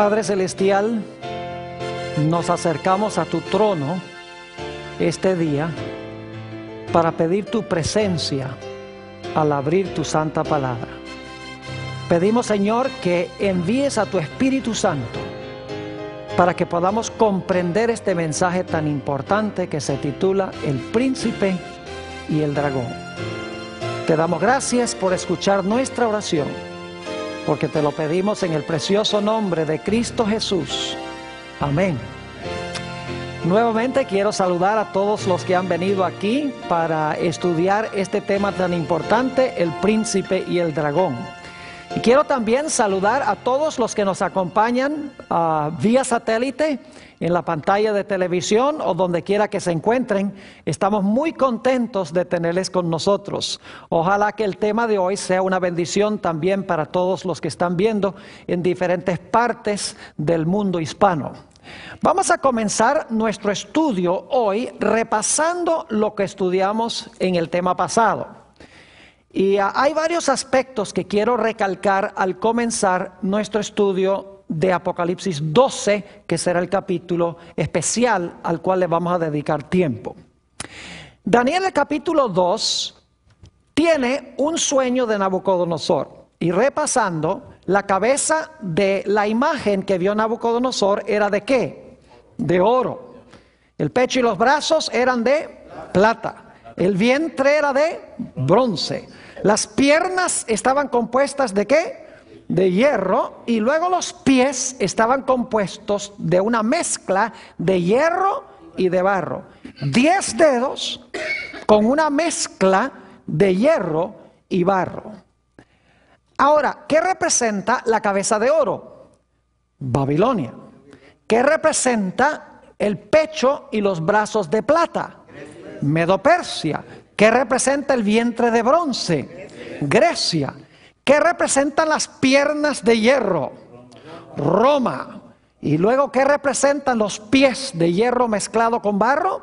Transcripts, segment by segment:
Padre Celestial, nos acercamos a tu trono este día para pedir tu presencia al abrir tu santa palabra. Pedimos, Señor, que envíes a tu Espíritu Santo para que podamos comprender este mensaje tan importante que se titula El príncipe y el dragón. Te damos gracias por escuchar nuestra oración porque te lo pedimos en el precioso nombre de Cristo Jesús. Amén. Nuevamente quiero saludar a todos los que han venido aquí para estudiar este tema tan importante, el príncipe y el dragón. Y quiero también saludar a todos los que nos acompañan ah, vía satélite, en la pantalla de televisión o donde quiera que se encuentren. Estamos muy contentos de tenerles con nosotros. Ojalá que el tema de hoy sea una bendición también para todos los que están viendo en diferentes partes del mundo hispano. Vamos a comenzar nuestro estudio hoy repasando lo que estudiamos en el tema pasado. Y ah, hay varios aspectos que quiero recalcar al comenzar nuestro estudio de Apocalipsis 12, que será el capítulo especial al cual le vamos a dedicar tiempo. Daniel el capítulo 2 tiene un sueño de Nabucodonosor. Y repasando, la cabeza de la imagen que vio Nabucodonosor era de qué? De oro. El pecho y los brazos eran de plata. El vientre era de bronce las piernas estaban compuestas de qué? De hierro y luego los pies estaban compuestos de una mezcla de hierro y de barro. Diez dedos con una mezcla de hierro y barro. Ahora, ¿qué representa la cabeza de oro? Babilonia. ¿Qué representa el pecho y los brazos de plata? Medopersia. ¿Qué representa el vientre de bronce? Grecia. ¿Qué representan las piernas de hierro? Roma. Y luego, ¿qué representan los pies de hierro mezclado con barro?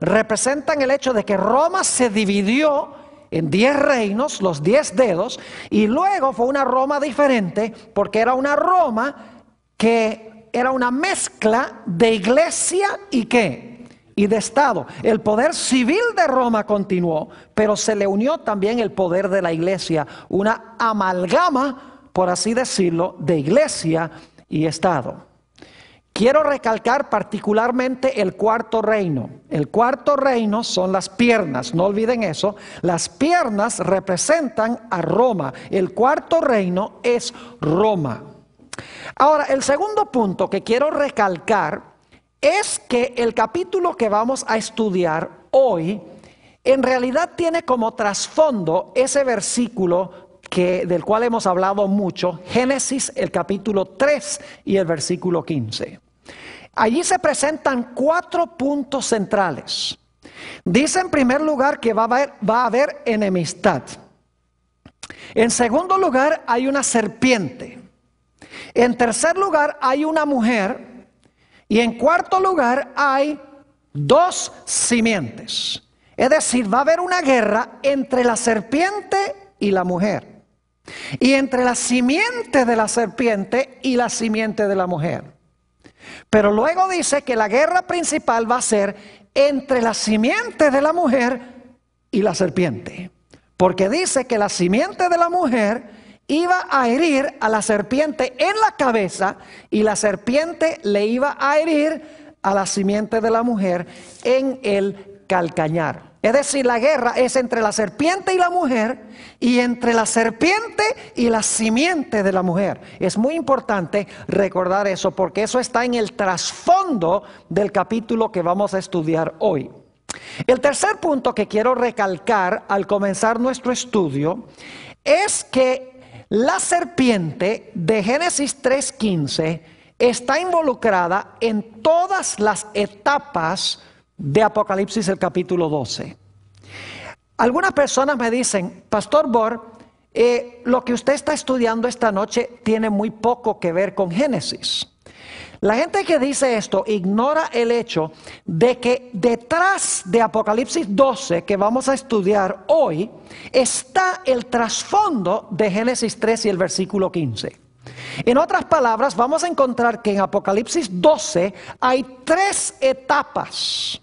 Representan el hecho de que Roma se dividió en diez reinos, los diez dedos, y luego fue una Roma diferente porque era una Roma que era una mezcla de iglesia y qué? y de Estado. El poder civil de Roma continuó, pero se le unió también el poder de la iglesia, una amalgama, por así decirlo, de iglesia y Estado. Quiero recalcar particularmente el cuarto reino. El cuarto reino son las piernas, no olviden eso. Las piernas representan a Roma. El cuarto reino es Roma. Ahora, el segundo punto que quiero recalcar es que el capítulo que vamos a estudiar hoy en realidad tiene como trasfondo ese versículo que, del cual hemos hablado mucho, Génesis el capítulo 3 y el versículo 15. Allí se presentan cuatro puntos centrales. Dice en primer lugar que va a haber enemistad. En segundo lugar hay una serpiente. En tercer lugar hay una mujer y en cuarto lugar hay dos simientes. Es decir, va a haber una guerra entre la serpiente y la mujer. Y entre la simiente de la serpiente y la simiente de la mujer. Pero luego dice que la guerra principal va a ser entre la simiente de la mujer y la serpiente. Porque dice que la simiente de la mujer iba a herir a la serpiente en la cabeza y la serpiente le iba a herir a la simiente de la mujer en el calcañar. Es decir, la guerra es entre la serpiente y la mujer y entre la serpiente y la simiente de la mujer. Es muy importante recordar eso porque eso está en el trasfondo del capítulo que vamos a estudiar hoy. El tercer punto que quiero recalcar al comenzar nuestro estudio es que la serpiente de Génesis 3.15 está involucrada en todas las etapas de Apocalipsis el capítulo 12. Algunas personas me dicen, Pastor Bor, eh, lo que usted está estudiando esta noche tiene muy poco que ver con Génesis. La gente que dice esto ignora el hecho de que detrás de Apocalipsis 12, que vamos a estudiar hoy, está el trasfondo de Génesis 3 y el versículo 15. En otras palabras, vamos a encontrar que en Apocalipsis 12 hay tres etapas.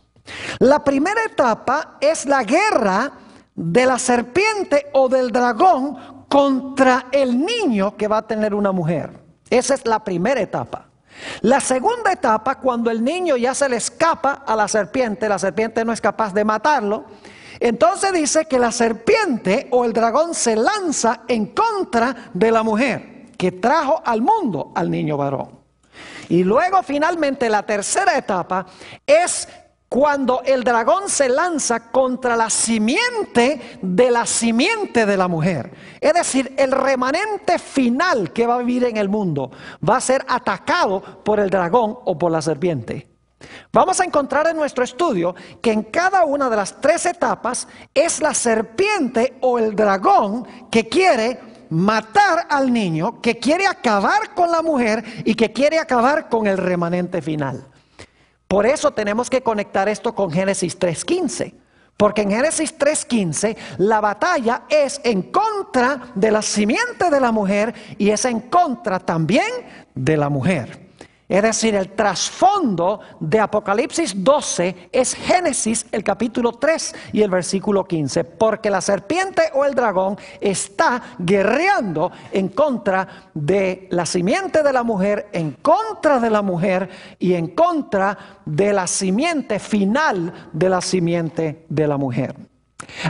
La primera etapa es la guerra de la serpiente o del dragón contra el niño que va a tener una mujer. Esa es la primera etapa. La segunda etapa, cuando el niño ya se le escapa a la serpiente, la serpiente no es capaz de matarlo, entonces dice que la serpiente o el dragón se lanza en contra de la mujer que trajo al mundo al niño varón. Y luego finalmente la tercera etapa es cuando el dragón se lanza contra la simiente de la simiente de la mujer. Es decir, el remanente final que va a vivir en el mundo va a ser atacado por el dragón o por la serpiente. Vamos a encontrar en nuestro estudio que en cada una de las tres etapas es la serpiente o el dragón que quiere matar al niño, que quiere acabar con la mujer y que quiere acabar con el remanente final. Por eso tenemos que conectar esto con Génesis 3.15. Porque en Génesis 3.15 la batalla es en contra de la simiente de la mujer y es en contra también de la mujer. Es decir, el trasfondo de Apocalipsis 12 es Génesis el capítulo 3 y el versículo 15, porque la serpiente o el dragón está guerreando en contra de la simiente de la mujer, en contra de la mujer y en contra de la simiente final de la simiente de la mujer.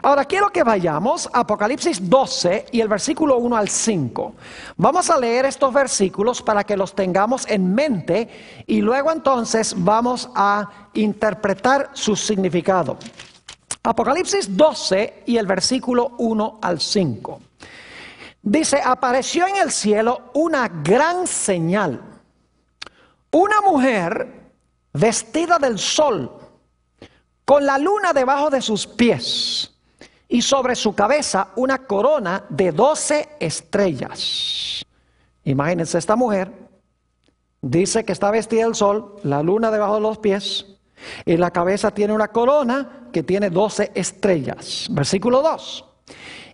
Ahora quiero que vayamos a Apocalipsis 12 y el versículo 1 al 5. Vamos a leer estos versículos para que los tengamos en mente y luego entonces vamos a interpretar su significado. Apocalipsis 12 y el versículo 1 al 5. Dice, apareció en el cielo una gran señal. Una mujer vestida del sol con la luna debajo de sus pies y sobre su cabeza una corona de doce estrellas. Imagínense esta mujer, dice que está vestida del sol, la luna debajo de los pies, y la cabeza tiene una corona que tiene doce estrellas. Versículo 2.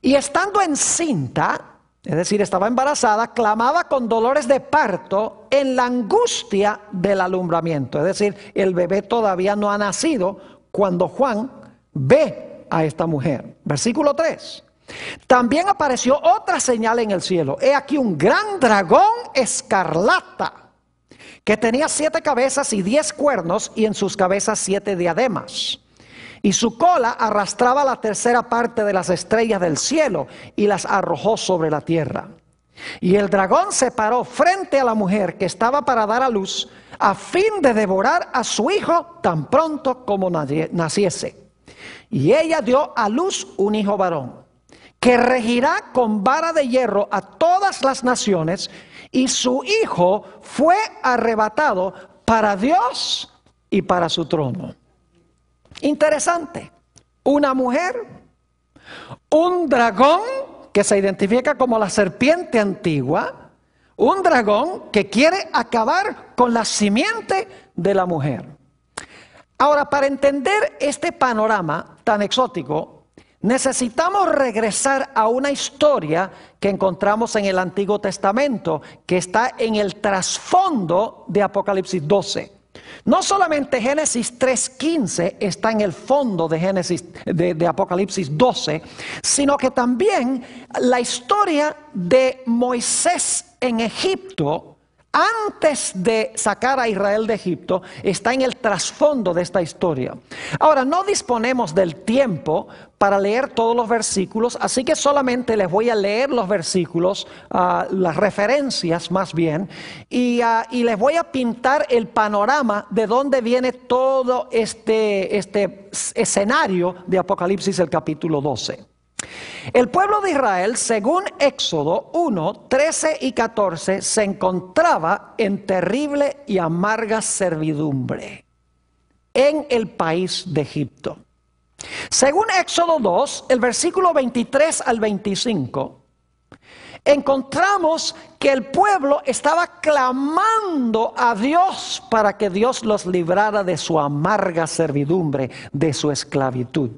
Y estando encinta, es decir, estaba embarazada, clamaba con dolores de parto en la angustia del alumbramiento. Es decir, el bebé todavía no ha nacido cuando Juan ve a esta mujer. Versículo 3. También apareció otra señal en el cielo. He aquí un gran dragón escarlata que tenía siete cabezas y diez cuernos y en sus cabezas siete diademas. Y su cola arrastraba la tercera parte de las estrellas del cielo y las arrojó sobre la tierra. Y el dragón se paró frente a la mujer que estaba para dar a luz a fin de devorar a su hijo tan pronto como naciese. Y ella dio a luz un hijo varón, que regirá con vara de hierro a todas las naciones, y su hijo fue arrebatado para Dios y para su trono. Interesante, una mujer, un dragón que se identifica como la serpiente antigua, un dragón que quiere acabar con la simiente de la mujer. Ahora, para entender este panorama tan exótico, necesitamos regresar a una historia que encontramos en el Antiguo Testamento, que está en el trasfondo de Apocalipsis 12. No solamente Génesis 3.15 está en el fondo de, Génesis, de, de, Apocalipsis 12, sino que también la historia de Moisés en Egipto, antes de sacar a Israel de Egipto, está en el trasfondo de esta historia. Ahora, no disponemos del tiempo para leer todos los versículos, así que solamente les voy a leer los versículos, ah, las referencias más bien, ah, y, les voy a pintar el panorama de dónde viene todo este, este escenario de Apocalipsis el capítulo 12. El pueblo de Israel, según Éxodo 1, 13 y 14, se encontraba en terrible y amarga servidumbre en el país de Egipto. Según Éxodo 2, el versículo 23 al 25, encontramos que el pueblo estaba clamando a Dios para que Dios los librara de su amarga servidumbre, de su esclavitud.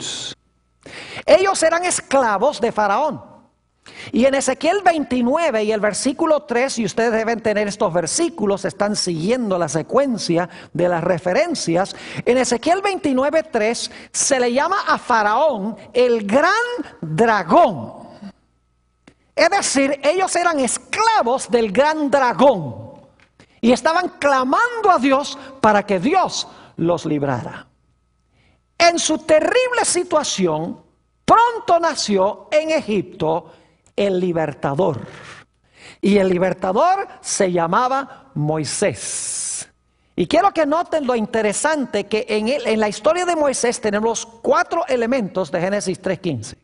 Ellos eran esclavos de Faraón. Y en Ezequiel 29 y el versículo 3, y ustedes deben tener estos versículos, están siguiendo la secuencia de las referencias, en Ezequiel 29, 3 se le llama a Faraón el gran dragón. Es decir, ellos eran esclavos del gran dragón y estaban clamando a Dios para que Dios los librara. En su terrible situación, pronto nació en Egipto el libertador. Y el libertador se llamaba Moisés. Y quiero que noten lo interesante que en, la historia de Moisés tenemos cuatro elementos de Génesis 3.15.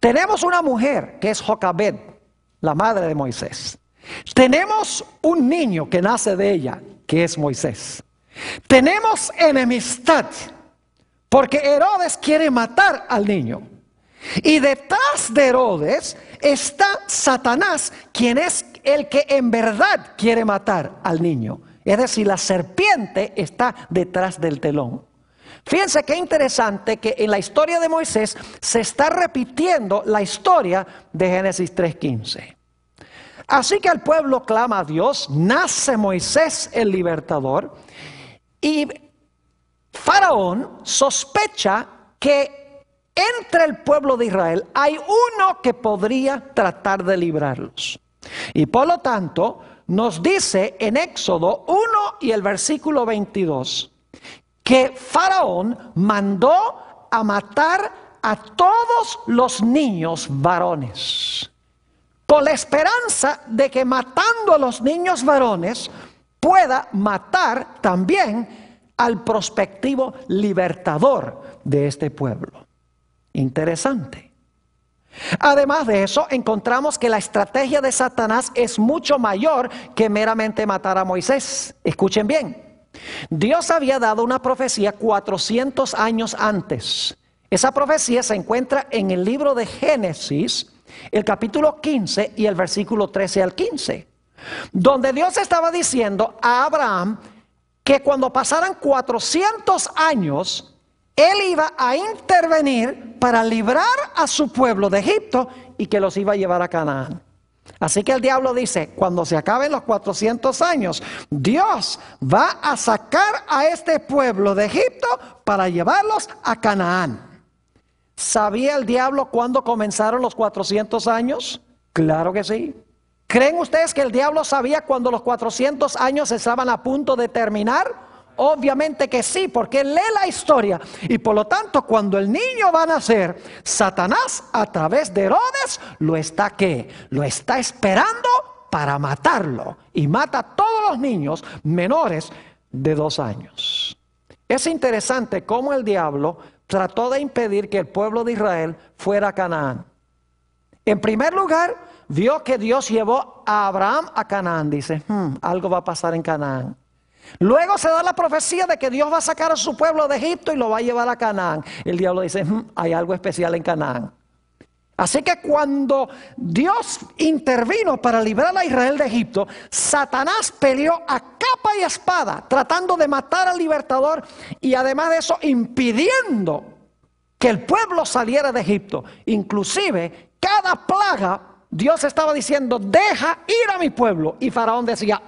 Tenemos una mujer que es Jocabed, la madre de Moisés. Tenemos un niño que nace de ella, que es Moisés. Tenemos enemistad porque Herodes quiere matar al niño. Y detrás de Herodes está Satanás, quien es el que en verdad quiere matar al niño. Es decir, la serpiente está detrás del telón. Fíjense qué interesante que en la historia de Moisés se está repitiendo la historia de Génesis 3.15. Así que el pueblo clama a Dios, nace Moisés el libertador, y Faraón sospecha que entre el pueblo de Israel hay uno que podría tratar de librarlos. Y por lo tanto, nos dice en Éxodo 1 y el versículo 22 que Faraón mandó a matar a todos los niños varones, con la esperanza de que matando a los niños varones pueda matar también al prospectivo libertador de este pueblo. Interesante. Además de eso, encontramos que la estrategia de Satanás es mucho mayor que meramente matar a Moisés. Escuchen bien. Dios había dado una profecía 400 años antes. Esa profecía se encuentra en el libro de Génesis, el capítulo 15 y el versículo 13 al 15, donde Dios estaba diciendo a Abraham que cuando pasaran 400 años, él iba a intervenir para librar a su pueblo de Egipto y que los iba a llevar a Canaán. Así que el diablo dice, cuando se acaben los 400 años, Dios va a sacar a este pueblo de Egipto para llevarlos a Canaán. ¿Sabía el diablo cuándo comenzaron los 400 años? Claro que sí. ¿Creen ustedes que el diablo sabía cuando los 400 años estaban a punto de terminar? Obviamente que sí, porque lee la historia. Y por lo tanto, cuando el niño va a nacer, Satanás a través de Herodes lo está que lo está esperando para matarlo. Y mata a todos los niños menores de dos años. Es interesante cómo el diablo trató de impedir que el pueblo de Israel fuera a Canaán. En primer lugar, vio que Dios llevó a Abraham a Canaán. Dice, hmm, algo va a pasar en Canaán. Luego se da la profecía de que Dios va a sacar a su pueblo de Egipto y lo va a llevar a Canaán. El diablo dice, hmm, hay algo especial en Canaán. Así que cuando Dios intervino para librar a Israel de Egipto, Satanás peleó a capa y espada, tratando de matar al libertador y además de eso impidiendo que el pueblo saliera de Egipto. Inclusive, cada plaga Dios estaba diciendo, deja ir a mi pueblo. Y Faraón decía,